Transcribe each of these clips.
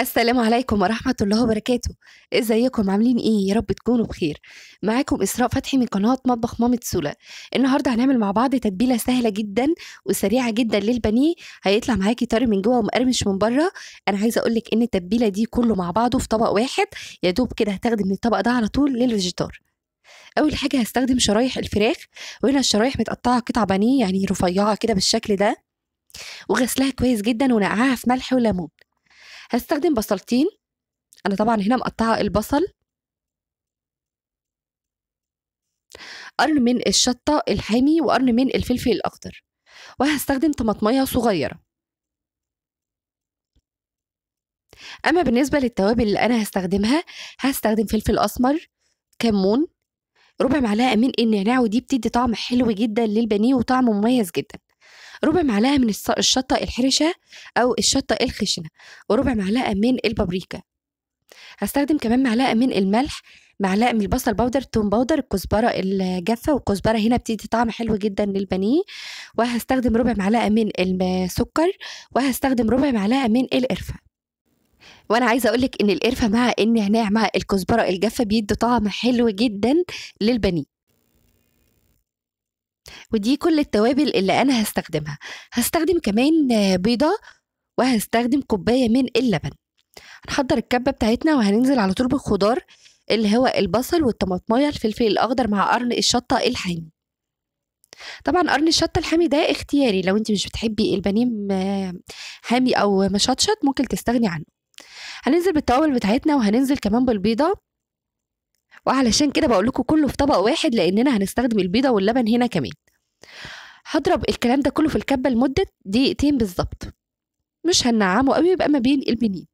السلام عليكم ورحمة الله وبركاته ازيكم عاملين ايه يا رب تكونوا بخير معاكم اسراء فتحي من قناة مطبخ مامة سولا النهاردة هنعمل مع بعض تتبيلة سهلة جدا وسريعة جدا للبانيه هيطلع معاكي طري من جوه ومقرمش من بره انا عايزة اقولك ان التتبيلة دي كله مع بعضه في طبق واحد يا دوب كده هتاخدي من الطبق ده على طول للفيجيتار اول حاجة هستخدم شرايح الفراخ وهنا الشرايح متقطعة قطع بانيه يعني رفيعة كده بالشكل ده وغسلها كويس جدا ونقعها في ملح وليمون هستخدم بصلتين انا طبعا هنا مقطعه البصل قرن من الشطه الحامي وقرن من الفلفل الاخضر وهستخدم طماطميه صغيره اما بالنسبه للتوابل اللي انا هستخدمها هستخدم فلفل اسمر كمون ربع معلقه من النعناع ودي بتدي طعم حلو جدا للبانيه وطعم مميز جدا ربع معلقه من الشطه الحرشه او الشطه الخشنه وربع معلقه من البابريكا هستخدم كمان معلقه من الملح معلقه من البصل باودر توم باودر الكزبره الجافه والكزبره هنا بتدي طعم حلو جدا للبانيه وهستخدم ربع معلقه من السكر وهستخدم ربع معلقه من القرفه وانا عايزه اقولك ان القرفه مع النعناع مع الكزبره الجافه بيدوا طعم حلو جدا للبانيه ودي كل التوابل اللي انا هستخدمها هستخدم كمان بيضه وهستخدم كوبايه من اللبن هنحضر الكبه بتاعتنا وهننزل على طول بالخضار اللي هو البصل والطماطميه الفلفل الاخضر مع قرن الشطه الحامي طبعا قرن الشطه الحامي ده اختياري لو انت مش بتحبي البانيه حامي او مشطشط ممكن تستغني عنه هننزل بالتوابل بتاعتنا وهننزل كمان بالبيضه وعلشان كده بقول لكم كله في طبق واحد لاننا هنستخدم البيضه واللبن هنا كمان هضرب الكلام ده كله في الكبه لمده دقيقتين بالظبط مش هنعمه قوي يبقى ما بين البنين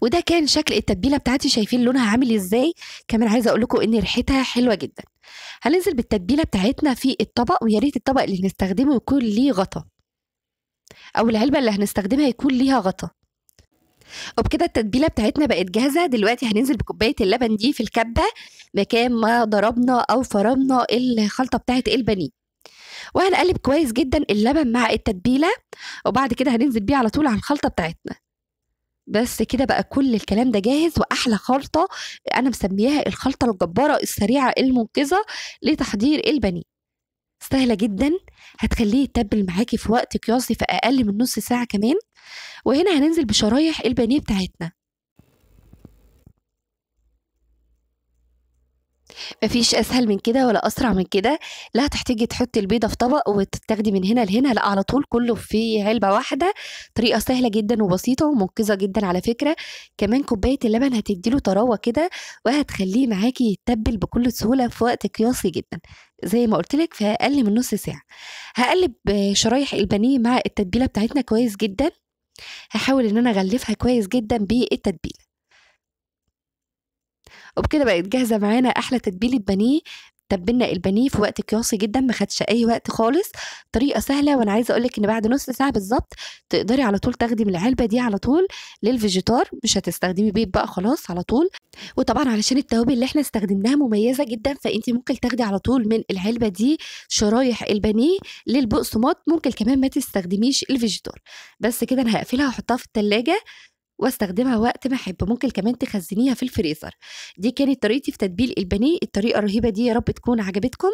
وده كان شكل التتبيله بتاعتي شايفين لونها عامل ازاي كمان عايزه اقول لكم ان ريحتها حلوه جدا هننزل بالتتبيله بتاعتنا في الطبق ويا ريت الطبق اللي هنستخدمه يكون ليه غطا او العلبه اللي هنستخدمها يكون ليها غطا وبكده التتبيله بتاعتنا بقت جاهزه دلوقتي هننزل بكوبايه اللبن دي في الكبه مكان ما ضربنا او فرمنا الخلطه بتاعه البانيه وهنقلب كويس جدا اللبن مع التتبيله وبعد كده هننزل بيه على طول على الخلطه بتاعتنا بس كده بقى كل الكلام ده جاهز واحلى خلطه انا مسميها الخلطه الجباره السريعه المنقذه لتحضير البانيه سهلة جدا هتخليه يتبل معاكي في وقت قياسي في أقل من نص ساعة كمان وهنا هننزل بشرايح البانيه بتاعتنا مفيش اسهل من كده ولا اسرع من كده لا هتحتاجي تحطي البيضه في طبق وتتاخدي من هنا لهنا لا على طول كله في علبه واحده طريقه سهله جدا وبسيطه ومنقذه جدا على فكره كمان كوبايه اللبن هتديله طراوه كده وهتخليه معاكي يتبل بكل سهوله في وقت قياسي جدا زي ما قلت لك في اقل من نص ساعه هقلب شرايح البانيه مع التتبيله بتاعتنا كويس جدا هحاول ان انا اغلفها كويس جدا بالتتبيله وبكده بقت جاهزه معانا احلى تتبيله بانيه تبنا البانيه في وقت قياسي جدا ما خدش اي وقت خالص طريقه سهله وانا عايزه اقولك ان بعد نص ساعه بالظبط تقدري على طول تاخدي من العلبه دي على طول للفيجيتار مش هتستخدمي بيض بقى خلاص على طول وطبعا علشان التوابل اللي احنا استخدمناها مميزه جدا فانت ممكن تاخدي على طول من العلبه دي شرايح البانيه للبقسماط ممكن كمان ما تستخدميش الفيجيتار بس كده انا هقفلها واحطها في التلاجة واستخدمها وقت ما احب ممكن كمان تخزنيها في الفريزر دي كانت طريقتي في تتبيل البانيه الطريقه الرهيبه دي يا رب تكون عجبتكم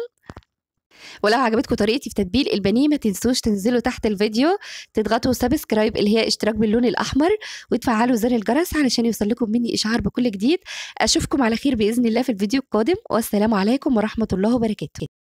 ولو عجبتكم طريقتي في تتبيل البانيه ما تنسوش تنزلوا تحت الفيديو تضغطوا سبسكرايب اللي هي اشتراك باللون الاحمر وتفعلوا زر الجرس علشان يوصلكم مني اشعار بكل جديد اشوفكم على خير باذن الله في الفيديو القادم والسلام عليكم ورحمه الله وبركاته